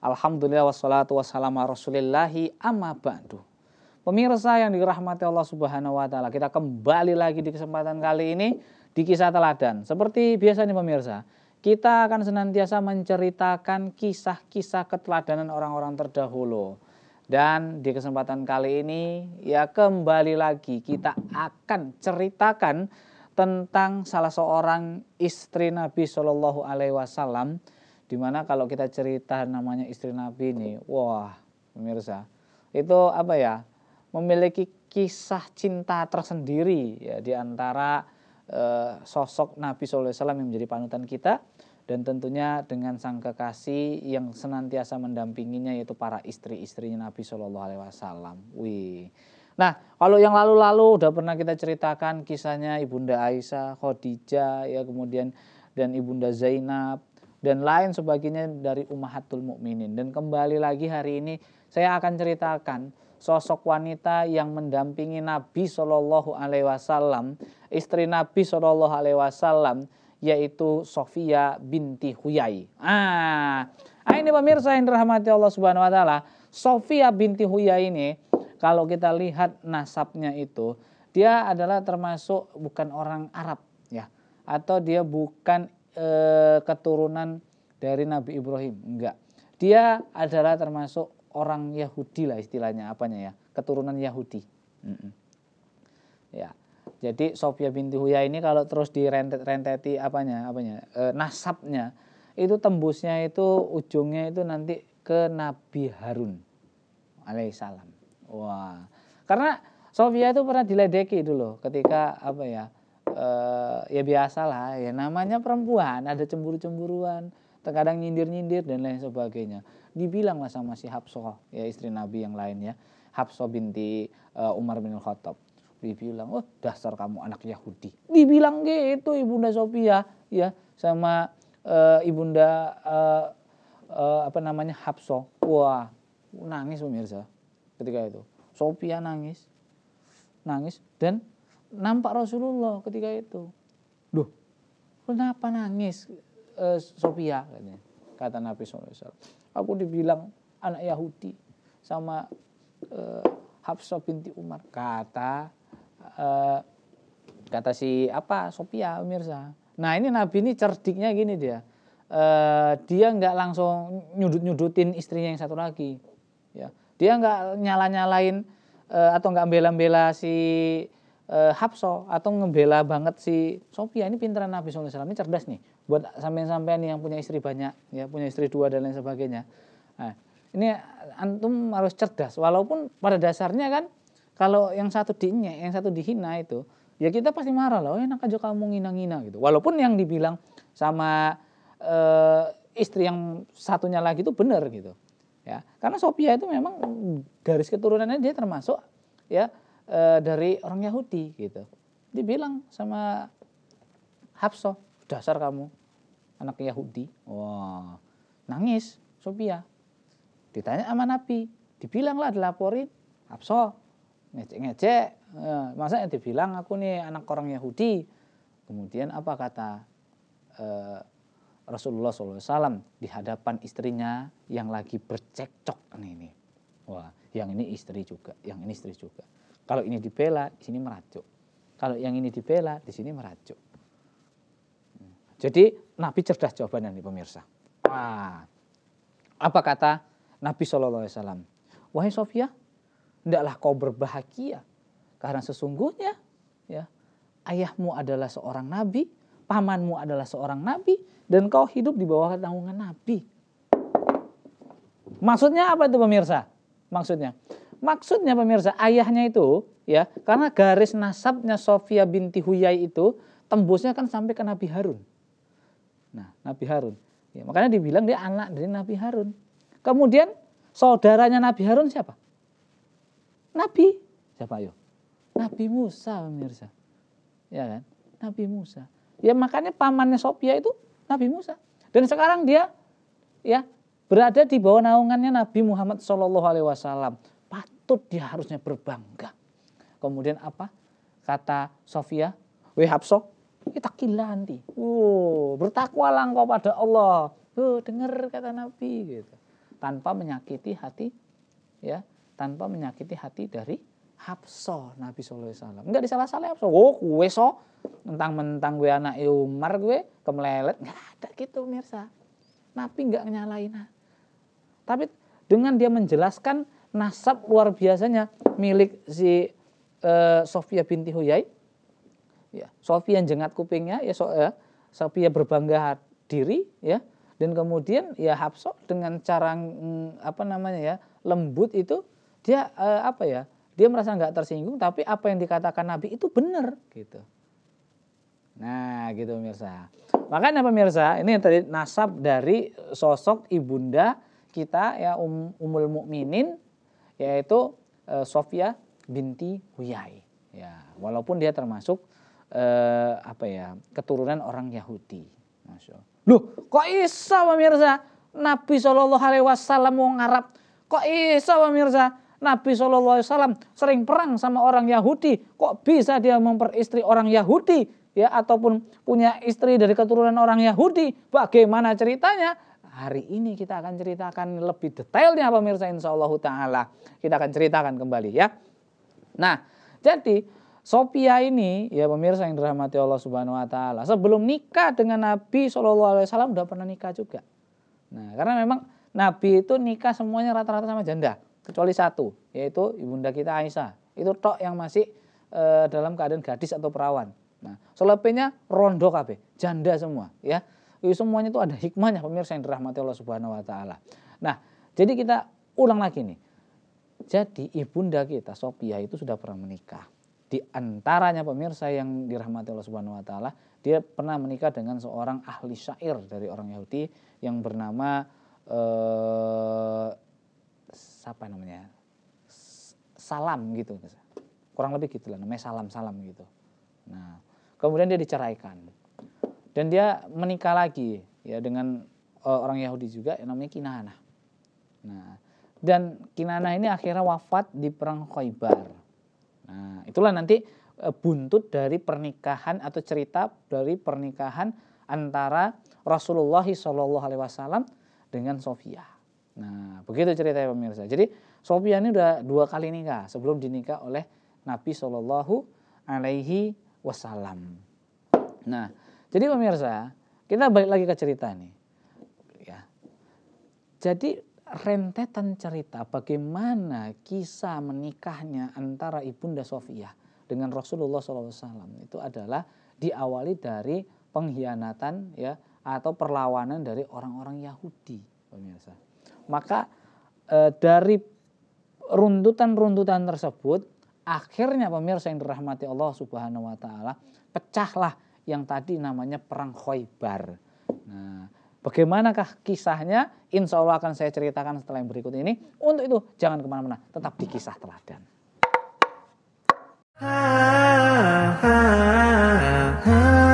Alhamdulillah wassalatu wassalamu rasulillahi amma ba'du. Pemirsa yang dirahmati Allah Subhanahu wa taala, kita kembali lagi di kesempatan kali ini di kisah teladan. Seperti biasa nih pemirsa, kita akan senantiasa menceritakan kisah-kisah keteladanan orang-orang terdahulu. Dan di kesempatan kali ini ya kembali lagi kita akan ceritakan tentang salah seorang istri Nabi Shallallahu Alaihi Wasallam Dimana kalau kita cerita namanya istri Nabi ini, wah pemirsa, itu apa ya, memiliki kisah cinta tersendiri ya di antara eh, sosok Nabi SAW yang menjadi panutan kita dan tentunya dengan sang kekasih yang senantiasa mendampinginya yaitu para istri-istrinya Nabi Shallallahu Alaihi Wasallam. Wih. Nah, kalau yang lalu-lalu udah pernah kita ceritakan kisahnya Ibunda Aisyah, Khadijah, ya kemudian dan Ibunda Zainab, dan lain sebagainya dari Ummahatul Mukminin. Dan kembali lagi hari ini saya akan ceritakan sosok wanita yang mendampingi Nabi Shallallahu Alaihi Wasallam, istri Nabi Shallallahu Alaihi Wasallam yaitu Sofia binti Huyai. Ah, ah ini pemirsa yang dirahmati Allah Subhanahu Wa Taala, Sofia binti Huyai ini kalau kita lihat nasabnya itu dia adalah termasuk bukan orang Arab ya atau dia bukan Eh, keturunan dari Nabi Ibrahim, enggak. Dia adalah termasuk orang Yahudi lah istilahnya, apanya ya, keturunan Yahudi. Mm -mm. Ya, jadi Sofia binti Huya ini kalau terus direntet-renteti apanya, apanya, e, nasabnya itu tembusnya itu ujungnya itu nanti ke Nabi Harun alaihissalam. Wah, karena Sofia itu pernah diledeki dulu ketika apa ya? uh, ya biasa lah ya namanya perempuan ada cemburu-cemburuan terkadang nyindir-nyindir dan lain sebagainya dibilanglah sama si Habsah ya istri Nabi yang lainnya Habsah binti uh, Umar bin Khattab dibilang oh dasar kamu anak Yahudi dibilang gitu ibunda Sophia ya sama uh, ibunda uh, uh, apa namanya Habsah wah nangis pemirsa ketika itu Sophia nangis nangis dan nampak Rasulullah ketika itu. Duh, kenapa nangis e, eh, Sofia? Katanya. Kata Nabi SAW. Aku dibilang anak Yahudi sama e, Hafsah binti Umar. Kata e, kata si apa Sofia Mirza. Nah ini Nabi ini cerdiknya gini dia. Uh, dia nggak langsung nyudut-nyudutin istrinya yang satu lagi. Ya. Dia nggak nyala-nyalain uh, atau nggak bela-bela si e, Hapso atau ngebela banget si Sophia ini pinteran Nabi SAW ini cerdas nih buat sampean-sampean yang punya istri banyak ya punya istri dua dan lain sebagainya nah, ini antum harus cerdas walaupun pada dasarnya kan kalau yang satu dinya yang satu dihina itu ya kita pasti marah loh enak aja kamu ngina-ngina gitu walaupun yang dibilang sama e, istri yang satunya lagi itu benar gitu ya karena Sophia itu memang garis keturunannya dia termasuk ya Eh, dari orang Yahudi gitu. Dibilang sama Habsah, dasar kamu anak Yahudi. Wah, nangis Sophia. Ditanya sama Nabi, dibilanglah dilaporin Habsah ngecek-ngecek. E, masa dibilang aku nih anak orang Yahudi. Kemudian apa kata e, Rasulullah SAW di hadapan istrinya yang lagi bercekcok ini, Wah, yang ini istri juga, yang ini istri juga. Kalau ini dibela, di sini merajuk. Kalau yang ini dibela, di sini merajuk. Jadi Nabi cerdas jawabannya nih pemirsa. Wah. Apa kata Nabi Shallallahu Alaihi Wasallam? Wahai Sofia, hendaklah kau berbahagia karena sesungguhnya ya ayahmu adalah seorang nabi, pamanmu adalah seorang nabi, dan kau hidup di bawah tanggungan nabi. Maksudnya apa itu pemirsa? Maksudnya Maksudnya pemirsa, ayahnya itu ya, karena garis nasabnya Sofia binti Huyai itu tembusnya kan sampai ke Nabi Harun. Nah, Nabi Harun. Ya, makanya dibilang dia anak dari Nabi Harun. Kemudian saudaranya Nabi Harun siapa? Nabi. Siapa yo? Nabi Musa pemirsa. Ya kan? Nabi Musa. Ya makanya pamannya Sofia itu Nabi Musa. Dan sekarang dia ya berada di bawah naungannya Nabi Muhammad Shallallahu Alaihi Wasallam patut dia harusnya berbangga. Kemudian apa? Kata Sofia, we hapso, kita nanti. Oh, oh bertakwalah engkau pada Allah. Oh, dengar kata Nabi gitu. Tanpa menyakiti hati ya, tanpa menyakiti hati dari Hapso Nabi Sallallahu Alaihi Wasallam. Enggak disalah-salah Hapso. Oh gue so. Mentang-mentang gue anak e Umar gue kemelelet. Enggak ada gitu mirsa. Nabi enggak nyalain. Tapi dengan dia menjelaskan nasab luar biasanya milik si uh, Sofia binti Huyai. Ya, Sofia yang jengat kupingnya ya so, uh, Sofia berbangga diri ya. Dan kemudian ya Hafsah dengan cara mm, apa namanya ya lembut itu dia uh, apa ya? Dia merasa nggak tersinggung tapi apa yang dikatakan Nabi itu benar gitu. Nah, gitu pemirsa. Makanya pemirsa, ini yang tadi nasab dari sosok ibunda kita ya um, umul Mukminin yaitu e, Sofia binti Huyai. Ya, walaupun dia termasuk e, apa ya, keturunan orang Yahudi. Masya Loh, kok bisa pemirsa? Nabi Shallallahu alaihi wasallam wong Arab. Kok bisa pemirsa? Nabi Shallallahu alaihi wasallam sering perang sama orang Yahudi. Kok bisa dia memperistri orang Yahudi? ya ataupun punya istri dari keturunan orang Yahudi, bagaimana ceritanya? Hari ini kita akan ceritakan lebih detailnya pemirsa insya Allah ta'ala. Kita akan ceritakan kembali ya. Nah jadi Sophia ini ya pemirsa yang dirahmati Allah subhanahu wa ta'ala. Sebelum nikah dengan Nabi Shallallahu Alaihi Wasallam udah pernah nikah juga. Nah karena memang Nabi itu nikah semuanya rata-rata sama janda. Kecuali satu yaitu ibunda kita Aisyah. Itu tok yang masih e, dalam keadaan gadis atau perawan. Nah, selebihnya rondo kabeh, janda semua ya. Itu semuanya itu ada hikmahnya pemirsa yang dirahmati Allah Subhanahu wa taala. Nah, jadi kita ulang lagi nih. Jadi ibunda kita Sophia itu sudah pernah menikah. Di antaranya pemirsa yang dirahmati Allah Subhanahu wa taala, dia pernah menikah dengan seorang ahli syair dari orang Yahudi yang bernama eh, siapa namanya? Salam gitu. Kurang lebih gitu lah namanya Salam-salam gitu. Nah, kemudian dia diceraikan. Dan dia menikah lagi ya dengan eh, orang Yahudi juga yang namanya Kinana. Nah, dan Kinana ini akhirnya wafat di perang Khaybar. Nah, itulah nanti eh, buntut dari pernikahan atau cerita dari pernikahan antara Rasulullah Shallallahu Alaihi Wasallam dengan Sofia. Nah, begitu ceritanya pemirsa. Jadi Sofia ini udah dua kali nikah sebelum dinikah oleh Nabi Shallallahu Alaihi Wasallam. Nah, jadi pemirsa, kita balik lagi ke cerita nih. Ya. Jadi rentetan cerita bagaimana kisah menikahnya antara Ibunda Sofia dengan Rasulullah SAW itu adalah diawali dari pengkhianatan ya atau perlawanan dari orang-orang Yahudi pemirsa. Maka e, dari runtutan-runtutan tersebut akhirnya pemirsa yang dirahmati Allah Subhanahu wa taala pecahlah yang tadi namanya perang Khoibar. Nah, bagaimanakah kisahnya? Insya Allah akan saya ceritakan setelah yang berikut ini. Untuk itu jangan kemana-mana, tetap di kisah teladan. Ha, ha, ha, ha.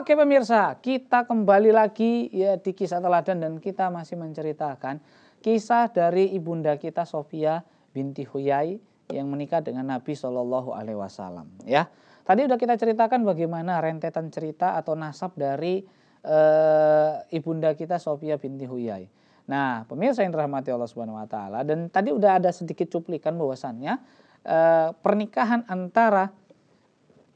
Oke pemirsa, kita kembali lagi ya di kisah teladan dan kita masih menceritakan kisah dari ibunda kita Sofia binti Huyai yang menikah dengan Nabi Shallallahu Alaihi Wasallam. Ya, tadi udah kita ceritakan bagaimana rentetan cerita atau nasab dari e, ibunda kita Sofia binti Huyai. Nah, pemirsa yang dirahmati Allah Subhanahu Wa Taala dan tadi udah ada sedikit cuplikan bahwasannya e, pernikahan antara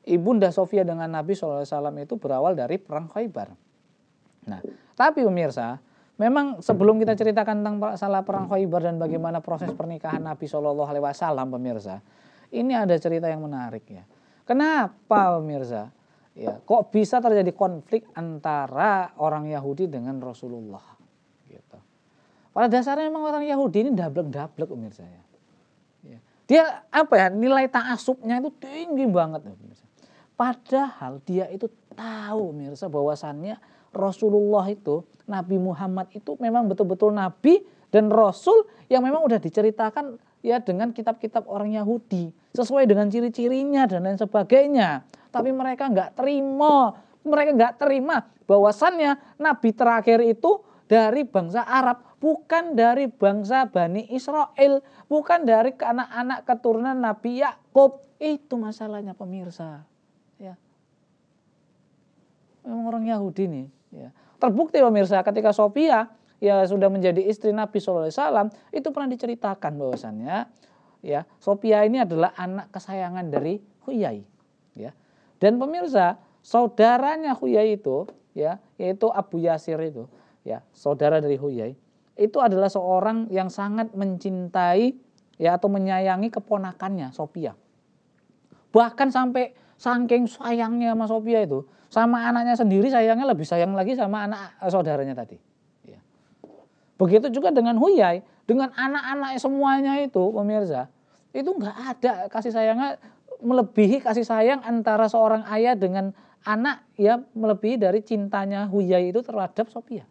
Ibunda Sofia dengan Nabi SAW itu berawal dari Perang Khaybar. Nah, tapi pemirsa, memang sebelum kita ceritakan tentang salah Perang Khaybar dan bagaimana proses pernikahan Nabi SAW pemirsa, ini ada cerita yang menarik ya. Kenapa pemirsa? Ya, kok bisa terjadi konflik antara orang Yahudi dengan Rasulullah? Gitu. Pada dasarnya memang orang Yahudi ini dablek-dablek pemirsa ya. ya dia apa ya nilai taasubnya itu tinggi banget ya, pemirsa. Padahal dia itu tahu mirsa bahwasannya Rasulullah itu, Nabi Muhammad itu memang betul-betul Nabi dan Rasul yang memang udah diceritakan ya dengan kitab-kitab orang Yahudi. Sesuai dengan ciri-cirinya dan lain sebagainya. Tapi mereka nggak terima. Mereka nggak terima bahwasannya Nabi terakhir itu dari bangsa Arab, bukan dari bangsa Bani Israel, bukan dari anak-anak keturunan Nabi Yakub. Itu masalahnya pemirsa memang orang Yahudi nih. Ya. Terbukti pemirsa ketika Sofia ya sudah menjadi istri Nabi SAW itu pernah diceritakan bahwasannya ya Sofia ini adalah anak kesayangan dari Huyai. Ya. Dan pemirsa saudaranya Huyai itu ya yaitu Abu Yasir itu ya saudara dari Huyai itu adalah seorang yang sangat mencintai ya atau menyayangi keponakannya Sofia. Bahkan sampai saking sayangnya sama Sophia itu sama anaknya sendiri sayangnya lebih sayang lagi sama anak eh, saudaranya tadi. Ya. Begitu juga dengan Huyai, dengan anak-anak semuanya itu pemirsa, itu nggak ada kasih sayangnya melebihi kasih sayang antara seorang ayah dengan anak ya melebihi dari cintanya Huyai itu terhadap Sophia.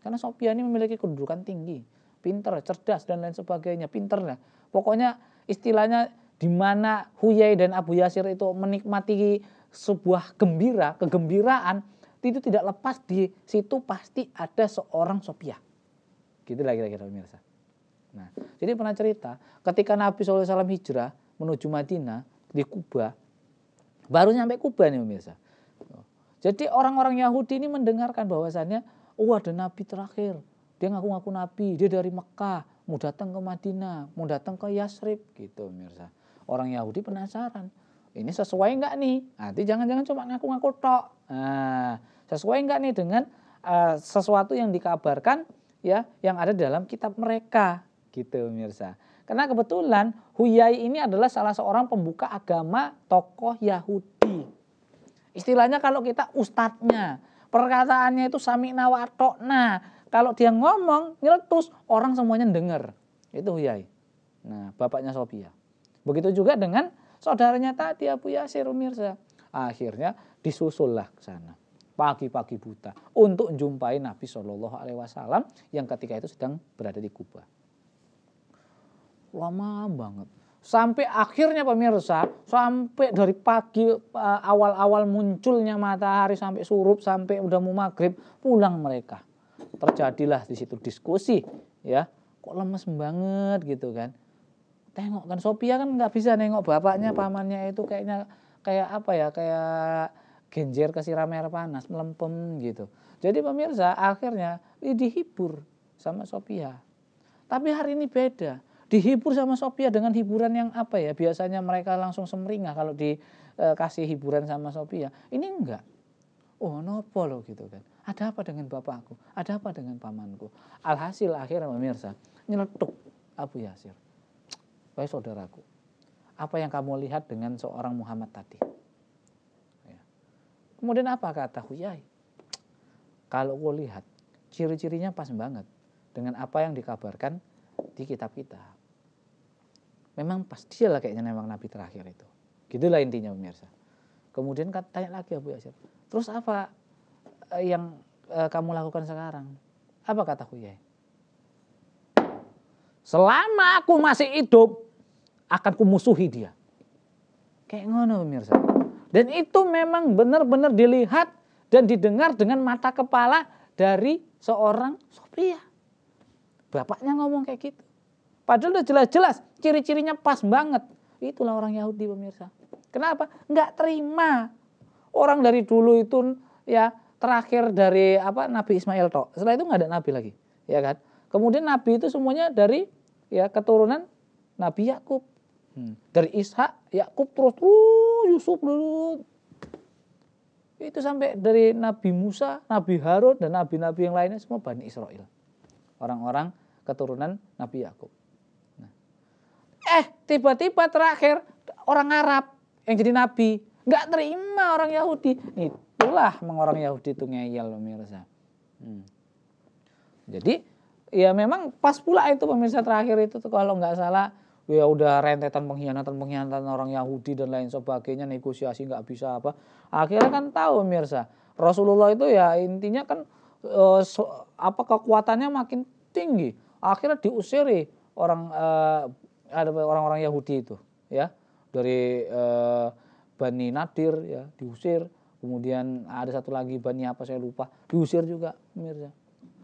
Karena Sophia ini memiliki kedudukan tinggi, pinter, cerdas dan lain sebagainya, pinter lah. Pokoknya istilahnya di mana Huyai dan Abu Yasir itu menikmati sebuah gembira, kegembiraan itu tidak lepas di situ pasti ada seorang Gitu Gitulah kira-kira pemirsa. Nah, jadi pernah cerita ketika Nabi SAW hijrah menuju Madinah di Kuba, baru nyampe Kuba nih pemirsa. Jadi orang-orang Yahudi ini mendengarkan bahwasannya, oh ada Nabi terakhir, dia ngaku-ngaku Nabi, dia dari Mekah, mau datang ke Madinah, mau datang ke Yasrib gitu pemirsa orang Yahudi penasaran. Ini sesuai enggak nih? Nanti jangan-jangan cuma ngaku-ngaku tok. Nah, sesuai enggak nih dengan uh, sesuatu yang dikabarkan ya yang ada dalam kitab mereka gitu pemirsa. Karena kebetulan Huyai ini adalah salah seorang pembuka agama tokoh Yahudi. Istilahnya kalau kita ustadznya, perkataannya itu sami wa tokna. Kalau dia ngomong nyeletus, orang semuanya denger. Itu Huyai. Nah, bapaknya Sophia. Begitu juga dengan saudaranya tadi Abu Yasir Mirza. Akhirnya disusullah ke sana pagi-pagi buta untuk menjumpai Nabi Shallallahu Alaihi Wasallam yang ketika itu sedang berada di Kuba. Lama banget. Sampai akhirnya pemirsa, sampai dari pagi eh, awal-awal munculnya matahari sampai surup sampai udah mau maghrib pulang mereka. Terjadilah di situ diskusi ya, kok lemes banget gitu kan tengok kan Sophia kan nggak bisa nengok bapaknya iya. pamannya itu kayaknya kayak apa ya kayak genjer kasih ramer panas melempem gitu jadi pemirsa akhirnya dihibur sama Sophia tapi hari ini beda dihibur sama Sophia dengan hiburan yang apa ya biasanya mereka langsung semeringah kalau dikasih eh, e, hiburan sama Sophia ini enggak oh nopo loh gitu kan ada apa dengan bapakku ada apa dengan pamanku alhasil akhirnya pemirsa nyeletuk Abu Yasir Wahai saudaraku, apa yang kamu lihat dengan seorang Muhammad tadi? Ya. Kemudian apa kata Huyai? Kalau aku lihat, ciri-cirinya pas banget dengan apa yang dikabarkan di kitab kita. Memang pas dia lah kayaknya memang nabi terakhir itu. Gitulah intinya pemirsa. Kemudian tanya lagi Abu Yasir, terus apa eh, yang eh, kamu lakukan sekarang? Apa kata Huyai? Selama aku masih hidup, akan kumusuhi dia. Kayak ngono pemirsa. Dan itu memang benar-benar dilihat dan didengar dengan mata kepala dari seorang Sofia. Bapaknya ngomong kayak gitu. Padahal udah jelas-jelas ciri-cirinya pas banget. Itulah orang Yahudi pemirsa. Kenapa? Nggak terima. Orang dari dulu itu ya terakhir dari apa Nabi Ismail toh. Setelah itu nggak ada nabi lagi, ya kan? Kemudian nabi itu semuanya dari ya keturunan Nabi Yakub. Hmm. Dari Ishak, Yakub terus uh, Yusuf dulu. Itu sampai dari Nabi Musa, Nabi Harun dan nabi-nabi yang lainnya semua Bani Israel. Orang-orang keturunan Nabi Yakub. Nah. Eh, tiba-tiba terakhir orang Arab yang jadi nabi nggak terima orang Yahudi. Itulah mengorang Yahudi itu ngeyel pemirsa. Hmm. Jadi ya memang pas pula itu pemirsa terakhir itu tuh kalau nggak salah ya udah rentetan pengkhianatan pengkhianatan orang Yahudi dan lain sebagainya negosiasi nggak bisa apa akhirnya kan tahu mirsa Rasulullah itu ya intinya kan e, so, apa kekuatannya makin tinggi akhirnya diusir orang e, ada orang-orang Yahudi itu ya dari e, Bani Nadir ya diusir kemudian ada satu lagi Bani apa saya lupa diusir juga mirsa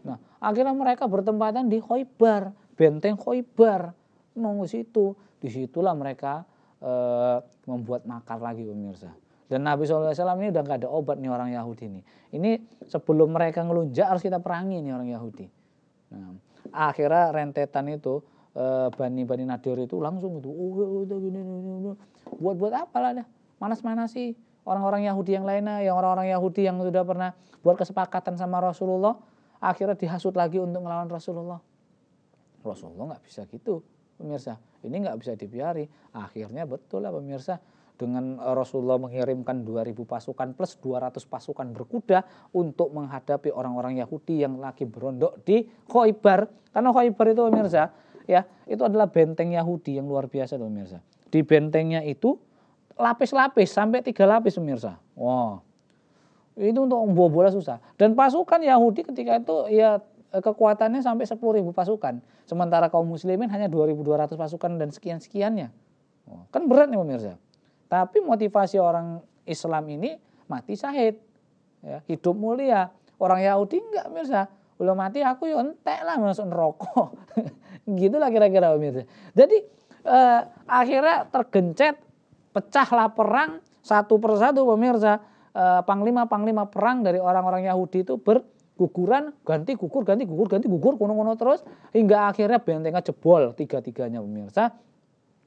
nah akhirnya mereka bertempatan di Khoibar benteng Khoibar nunggu situ. Disitulah mereka e, membuat makar lagi pemirsa. Dan Nabi SAW ini udah gak ada obat nih orang Yahudi ini. Ini sebelum mereka ngelunjak harus kita perangi nih orang Yahudi. Nah, akhirnya rentetan itu e, bani-bani Nadir itu langsung itu oh, oh, oh, buat buat apa apalah dah manas sih orang-orang Yahudi yang lainnya yang orang-orang Yahudi yang sudah pernah buat kesepakatan sama Rasulullah akhirnya dihasut lagi untuk melawan Rasulullah. Rasulullah nggak bisa gitu pemirsa. Ini nggak bisa dibiari. Akhirnya betul lah pemirsa dengan eh, Rasulullah mengirimkan 2000 pasukan plus 200 pasukan berkuda untuk menghadapi orang-orang Yahudi yang lagi berondok di Khoibar. Karena Khoibar itu pemirsa, ya, itu adalah benteng Yahudi yang luar biasa tuh pemirsa. Di bentengnya itu lapis-lapis sampai tiga lapis pemirsa. Wow. Itu untuk bola susah. Dan pasukan Yahudi ketika itu ya Eh, kekuatannya sampai sepuluh ribu pasukan. Sementara kaum muslimin hanya 2.200 pasukan dan sekian-sekiannya. Kan berat nih pemirsa. Tapi motivasi orang Islam ini mati syahid. Ya, hidup mulia. Orang Yahudi enggak pemirsa. Belum mati aku ya entek lah masuk gitu Gitulah kira-kira pemirsa. Jadi eh, akhirnya tergencet, pecahlah perang satu persatu pemirsa. panglima eh, Panglima-panglima perang dari orang-orang Yahudi itu ber guguran ganti gugur ganti gugur ganti gugur kuno kuno terus hingga akhirnya bentengnya jebol tiga-tiganya pemirsa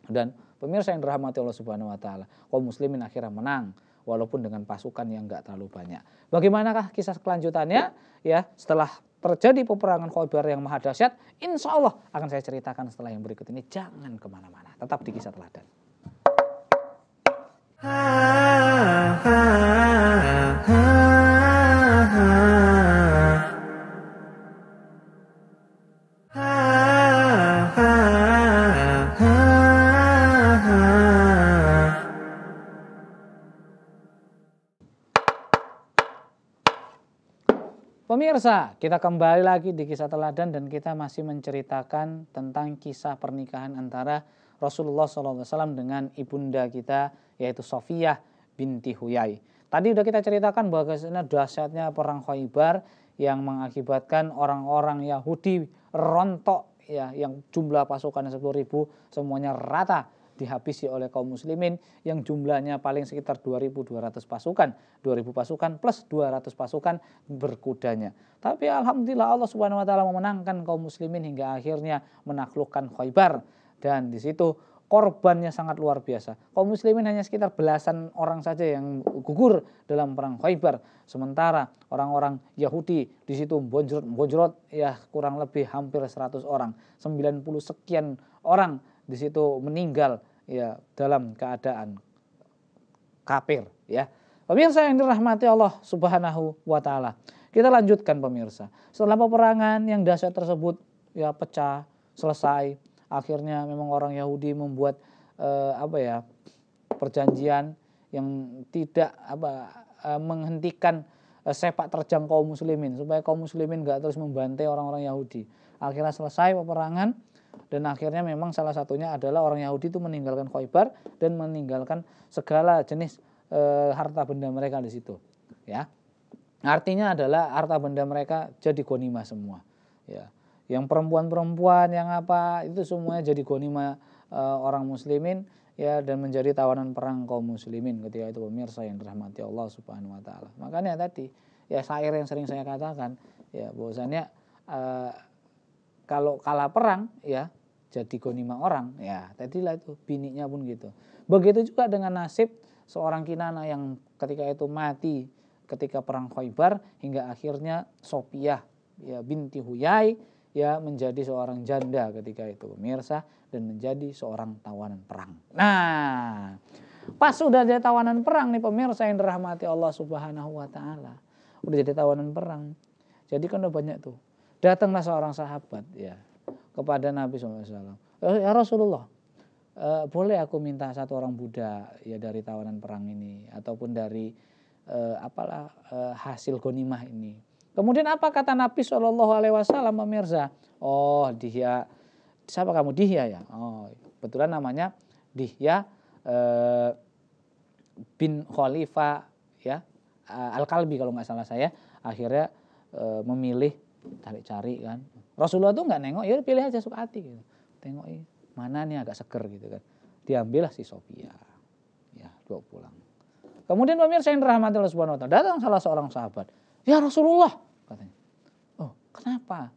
dan pemirsa yang dirahmati Allah Subhanahu wa taala kaum muslimin akhirnya menang walaupun dengan pasukan yang nggak terlalu banyak. Bagaimanakah kisah kelanjutannya? Ya, setelah terjadi peperangan Khobar yang maha dahsyat, insya Allah akan saya ceritakan setelah yang berikut ini. Jangan kemana-mana, tetap di kisah teladan. Ha, ha, ha, ha. Pemirsa, kita kembali lagi di kisah teladan dan kita masih menceritakan tentang kisah pernikahan antara Rasulullah SAW dengan ibunda kita yaitu Sofia binti Huyai. Tadi sudah kita ceritakan bahwa dahsyatnya perang Khaybar yang mengakibatkan orang-orang Yahudi rontok ya yang jumlah pasukannya 10 ribu semuanya rata dihabisi oleh kaum muslimin yang jumlahnya paling sekitar 2.200 pasukan, 2.000 pasukan plus 200 pasukan berkudanya. Tapi alhamdulillah Allah Subhanahu wa taala memenangkan kaum muslimin hingga akhirnya menaklukkan Khaybar dan di situ korbannya sangat luar biasa. Kaum muslimin hanya sekitar belasan orang saja yang gugur dalam perang Khaybar. Sementara orang-orang Yahudi di situ bonjrot-bonjrot ya kurang lebih hampir 100 orang. 90 sekian orang di situ meninggal ya dalam keadaan kafir ya. Pemirsa yang dirahmati Allah Subhanahu wa taala. Kita lanjutkan pemirsa. Setelah peperangan yang dahsyat tersebut ya pecah, selesai. Akhirnya memang orang Yahudi membuat eh, apa ya? perjanjian yang tidak apa eh, menghentikan eh, sepak terjang kaum muslimin supaya kaum muslimin gak terus membantai orang-orang Yahudi. Akhirnya selesai peperangan dan akhirnya memang salah satunya adalah orang Yahudi itu meninggalkan Khaybar dan meninggalkan segala jenis e, harta benda mereka di situ ya artinya adalah harta benda mereka jadi gonima semua ya yang perempuan-perempuan yang apa itu semuanya jadi gonima e, orang muslimin ya dan menjadi tawanan perang kaum muslimin ketika itu pemirsa yang dirahmati Allah Subhanahu wa taala makanya tadi ya syair yang sering saya katakan ya bahwasanya e, eh, kalau kalah perang ya jadi gonima orang ya tadilah itu biniknya pun gitu begitu juga dengan nasib seorang Kinana yang ketika itu mati ketika perang Khaybar hingga akhirnya Sopiah ya binti Huyai ya menjadi seorang janda ketika itu pemirsa dan menjadi seorang tawanan perang. Nah, pas sudah jadi tawanan perang nih pemirsa yang dirahmati Allah Subhanahu wa taala. Udah jadi tawanan perang. Jadi kan udah banyak tuh Datanglah seorang sahabat ya kepada Nabi SAW. Eh, ya Rasulullah, eh, boleh aku minta satu orang Buddha ya dari tawanan perang ini ataupun dari eh, apalah eh, hasil gonimah ini. Kemudian apa kata Nabi Shallallahu Alaihi Wasallam pemirsa? Oh dihia. siapa kamu Dihya ya? Oh, kebetulan namanya Dihya eh, bin Khalifah ya eh, Al Kalbi kalau nggak salah saya. Akhirnya eh, memilih cari-cari kan. Rasulullah tuh nggak nengok, ya pilih aja suka hati gitu. Tengok ini eh, mana nih agak seger gitu kan. diambil lah si Sofia. Ya, bawa pulang. Kemudian pemirsa yang dirahmati Allah Subhanahu wa taala, datang salah seorang sahabat. "Ya Rasulullah," katanya. "Oh, kenapa?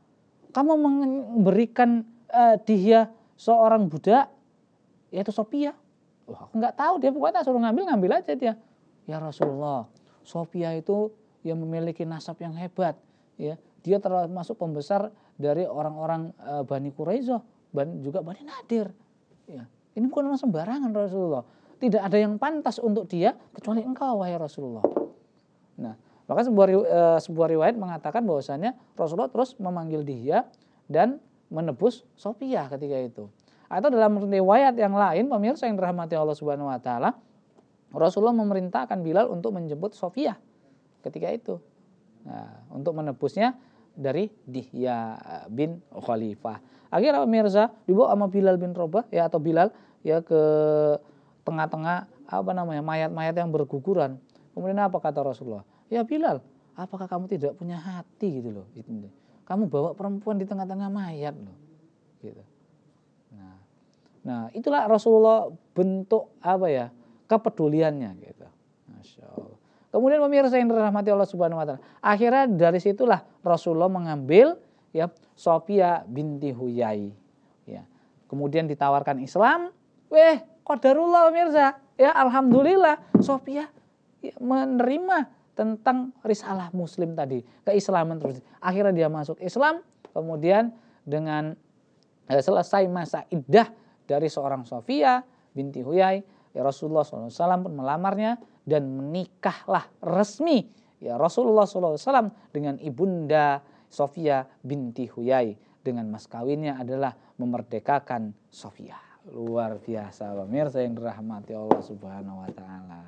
Kamu memberikan uh, eh, dia seorang budak yaitu Sofia?" Wah, aku nggak tahu dia pokoknya tak suruh ngambil ngambil aja dia. "Ya Rasulullah, Sofia itu yang memiliki nasab yang hebat, ya dia termasuk pembesar dari orang-orang eh, Bani Quraisyah, ban, juga Bani Nadir. Ya. Ini bukan orang sembarangan Rasulullah. Tidak ada yang pantas untuk dia kecuali engkau wahai Rasulullah. Nah, maka sebuah eh, sebuah riwayat mengatakan bahwasanya Rasulullah terus memanggil dia dan menebus Sofia ketika itu. Atau dalam riwayat yang lain pemirsa yang dirahmati Allah Subhanahu wa taala, Rasulullah memerintahkan Bilal untuk menjemput Sofia ketika itu. Nah, untuk menebusnya dari Dihya bin Khalifah. Akhirnya pemirsa dibawa sama Bilal bin Robah ya atau Bilal ya ke tengah-tengah apa namanya mayat-mayat yang berguguran. Kemudian apa kata Rasulullah? Ya Bilal, apakah kamu tidak punya hati gitu loh? Gitu. Kamu bawa perempuan di tengah-tengah mayat loh. Gitu. Nah, nah itulah Rasulullah bentuk apa ya kepeduliannya gitu. Masya Allah. Kemudian pemirsa yang dirahmati Allah Subhanahu wa taala. Akhirnya dari situlah Rasulullah mengambil ya Sofia binti Huyai. Ya. Kemudian ditawarkan Islam. Weh, qadarullah pemirsa. Ya, alhamdulillah Sofia ya, menerima tentang risalah muslim tadi, keislaman terus. Akhirnya dia masuk Islam, kemudian dengan eh, selesai masa iddah dari seorang Sofia binti Huyai, ya Rasulullah SAW pun melamarnya dan menikahlah resmi ya Rasulullah SAW dengan ibunda Sofia binti Huyai dengan mas kawinnya adalah memerdekakan Sofia. Luar biasa pemirsa yang dirahmati Allah Subhanahu wa taala.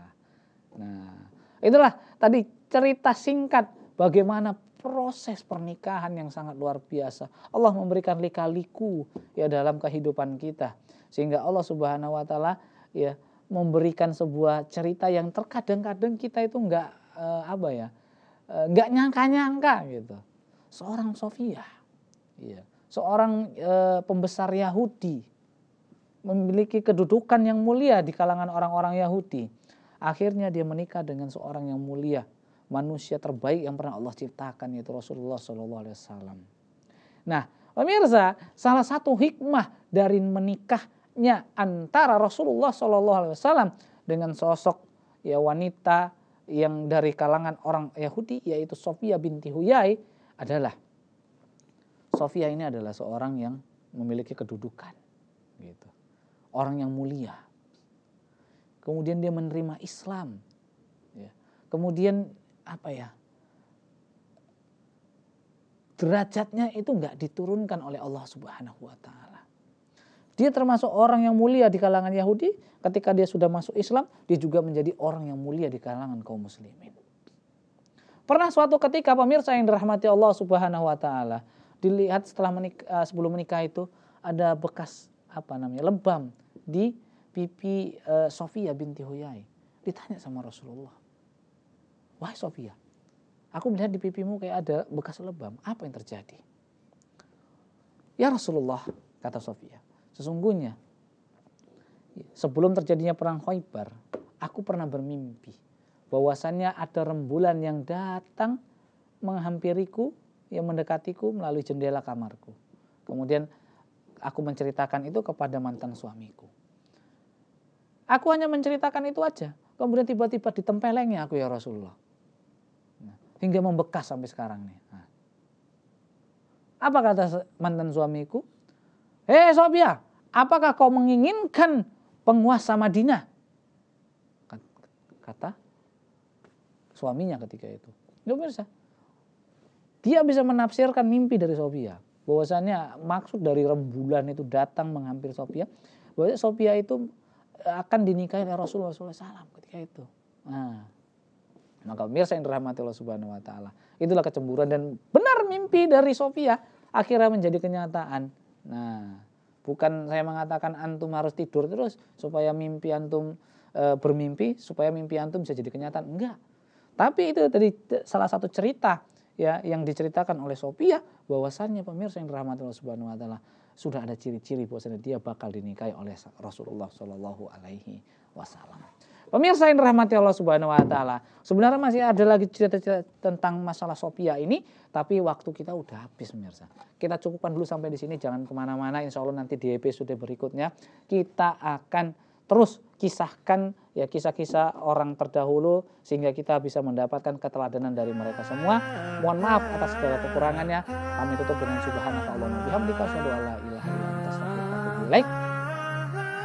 Nah, itulah tadi cerita singkat bagaimana proses pernikahan yang sangat luar biasa. Allah memberikan lika-liku ya dalam kehidupan kita sehingga Allah Subhanahu wa taala ya memberikan sebuah cerita yang terkadang-kadang kita itu nggak uh, apa ya eh, nggak nyangka-nyangka gitu seorang Sofia iya. seorang uh, pembesar Yahudi memiliki kedudukan yang mulia di kalangan orang-orang Yahudi akhirnya dia menikah dengan seorang yang mulia manusia terbaik yang pernah Allah ciptakan yaitu Rasulullah Shallallahu Alaihi Wasallam nah pemirsa salah satu hikmah dari menikah hubnya antara Rasulullah Shallallahu Alaihi Wasallam dengan sosok ya wanita yang dari kalangan orang Yahudi yaitu Sofia binti Huyai adalah Sofia ini adalah seorang yang memiliki kedudukan gitu. Orang yang mulia. Kemudian dia menerima Islam. Ya. Kemudian apa ya? Derajatnya itu nggak diturunkan oleh Allah Subhanahu wa taala dia termasuk orang yang mulia di kalangan Yahudi. Ketika dia sudah masuk Islam, dia juga menjadi orang yang mulia di kalangan kaum muslimin. Pernah suatu ketika pemirsa yang dirahmati Allah Subhanahu wa taala, dilihat setelah menikah, eh, sebelum menikah itu ada bekas apa namanya? lebam di pipi uh, Sofia binti Huyai. Ditanya sama Rasulullah. Wahai Sofia, aku melihat di pipimu kayak ada bekas lebam. Apa yang terjadi? Ya Rasulullah, kata Sofia. Sesungguhnya sebelum terjadinya perang Khaybar, aku pernah bermimpi bahwasannya ada rembulan yang datang menghampiriku, yang mendekatiku melalui jendela kamarku. Kemudian aku menceritakan itu kepada mantan suamiku. Aku hanya menceritakan itu aja. Kemudian tiba-tiba ditempelengnya aku ya Rasulullah. Nah, hingga membekas sampai sekarang nih. Nah. Apa kata mantan suamiku? Hei eh, Sobia, apakah kau menginginkan penguasa Madinah? Kata suaminya ketika itu. pemirsa, dia bisa menafsirkan mimpi dari Sobia. Bahwasannya maksud dari rembulan itu datang menghampiri Sobia. Bahwa Sobia itu eh, akan dinikahi oleh Rasulullah SAW ketika itu. Nah, maka pemirsa yang dirahmati Allah Subhanahu Wa Taala, itulah kecemburuan dan benar mimpi dari Sofia akhirnya menjadi kenyataan Nah, bukan saya mengatakan antum harus tidur terus supaya mimpi antum e, bermimpi supaya mimpi antum bisa jadi kenyataan. Enggak. Tapi itu tadi salah satu cerita ya yang diceritakan oleh Sophia bahwasannya pemirsa yang dirahmati Allah Subhanahu wa taala sudah ada ciri-ciri bahwasanya dia bakal dinikahi oleh Rasulullah Shallallahu alaihi wasallam. Pemirsa yang rahmati Allah Subhanahu wa taala. Sebenarnya masih ada lagi cerita-cerita tentang masalah Sophia ini, tapi waktu kita udah habis pemirsa. Kita cukupkan dulu sampai di sini, jangan kemana-mana. Insya Allah nanti di episode berikutnya kita akan terus kisahkan ya kisah-kisah orang terdahulu sehingga kita bisa mendapatkan keteladanan dari mereka semua. Mohon maaf atas segala kekurangannya. Kami tutup dengan subhanallah wa bihamdika asyhadu an la ilaha wa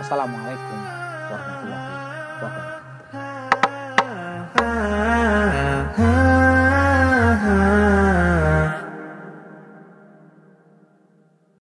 Assalamualaikum ah, ah. ah.